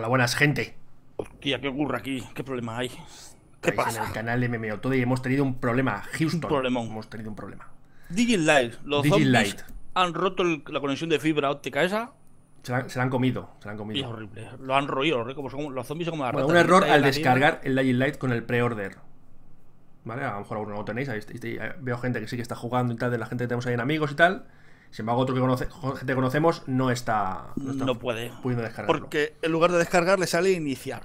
Hola, buenas, gente. Hostia, ¿qué ocurre aquí? ¿Qué problema hay? ¿Qué pasa? En el canal de MMO y hemos tenido un problema. Houston. Hemos tenido un problema. Light Los zombies han roto la conexión de fibra óptica esa. Se la, han comido, se la han comido. horrible. Lo han roído, pues como los zombies como la Un error al descargar el Digital Light con el pre-order. ¿Vale? A lo mejor aún no lo tenéis. veo gente que sí que está jugando y tal, de la gente que tenemos ahí en amigos y tal. Sin embargo, otro que, conoce, conocemos no está, no, puede. pudiendo Porque en lugar de descargar le sale iniciar.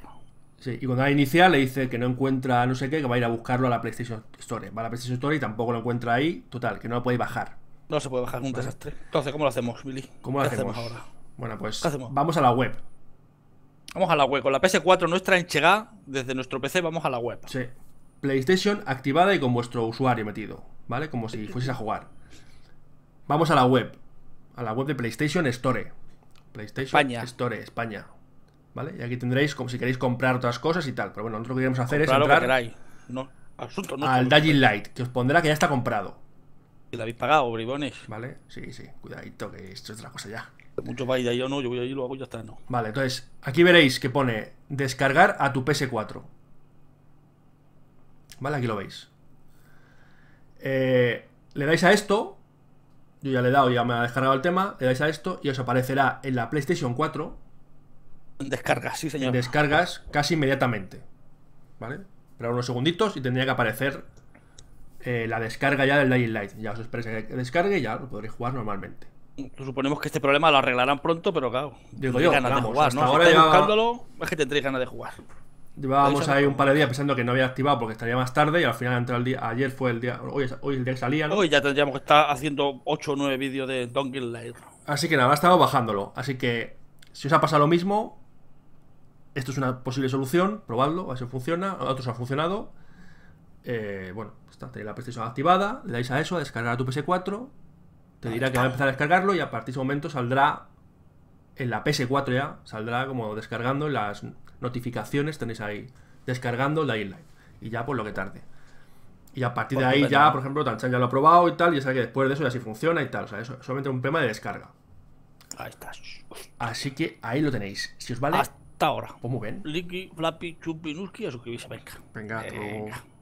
Sí, y cuando da iniciar le dice que no encuentra no sé qué, que va a ir a buscarlo a la PlayStation Store. Va a la PlayStation Store y tampoco lo encuentra ahí. Total, que no lo puede bajar. No se puede bajar, un desastre. Entonces, ¿cómo lo hacemos, Billy? ¿Cómo lo hacemos? ahora? Bueno, pues vamos a la web. Vamos a la web. Con la PS4 nuestra enchegada, desde nuestro PC vamos a la web. Sí. PlayStation activada y con vuestro usuario metido, ¿vale? Como si fuese a jugar. Vamos a la web. A la web de PlayStation Store. PlayStation Store, España. ¿Vale? Y aquí tendréis, como si queréis comprar otras cosas y tal. Pero bueno, nosotros lo que queremos hacer es entrar no, asunto, no, al Dying Light, que os pondrá que ya está comprado. Y lo habéis pagado, bribones. Vale, sí, sí. Cuidadito, que esto es otra cosa ya. Mucho ahí o no, yo voy ahí, lo hago y ya está, no. Vale, entonces, aquí veréis que pone descargar a tu PS4. Vale, aquí lo veis. Eh, le dais a esto yo ya le he dado, ya me ha descargado el tema, le dais a esto y os aparecerá en la PlayStation 4. Descargas, sí, señor. Descargas casi inmediatamente. ¿Vale? pero unos segunditos y tendría que aparecer eh, la descarga ya del Dying Light. Ya os esperéis que descargue y ya lo podréis jugar normalmente. Suponemos que este problema lo arreglarán pronto, pero claro. yo, ganas jugar, ¿no? buscándolo, es que tendréis ganas de jugar. Llevábamos ahí un par de días pensando que no había activado porque estaría más tarde y al final entró el día. Ayer fue el día. Hoy, es, hoy el día que salía. Hoy ya tendríamos que estar haciendo 8 o 9 vídeos de Donkey Light. Así que nada, ha estado bajándolo. Así que si os ha pasado lo mismo, esto es una posible solución. Probadlo, a ver si funciona. A otros ha funcionado. Eh, bueno, está, tenéis la PlayStation activada, le dais a eso, a descargar a tu PS4, te dirá que va a empezar a descargarlo y a partir de ese momento saldrá en la PS4 ya, saldrá como descargando en las notificaciones tenéis ahí descargando la inline. Y ya por lo que tarde. Y a partir de pues ahí ya, por ejemplo, Tanchan ya lo ha probado y tal, y sabe que después de eso ya sí funciona y tal. O sea, es solamente un tema de descarga. Ahí está. Así que ahí lo tenéis. Si os vale. Hasta ahora. Pues muy bien. Flappy, Chupi, a Venga. Venga, venga.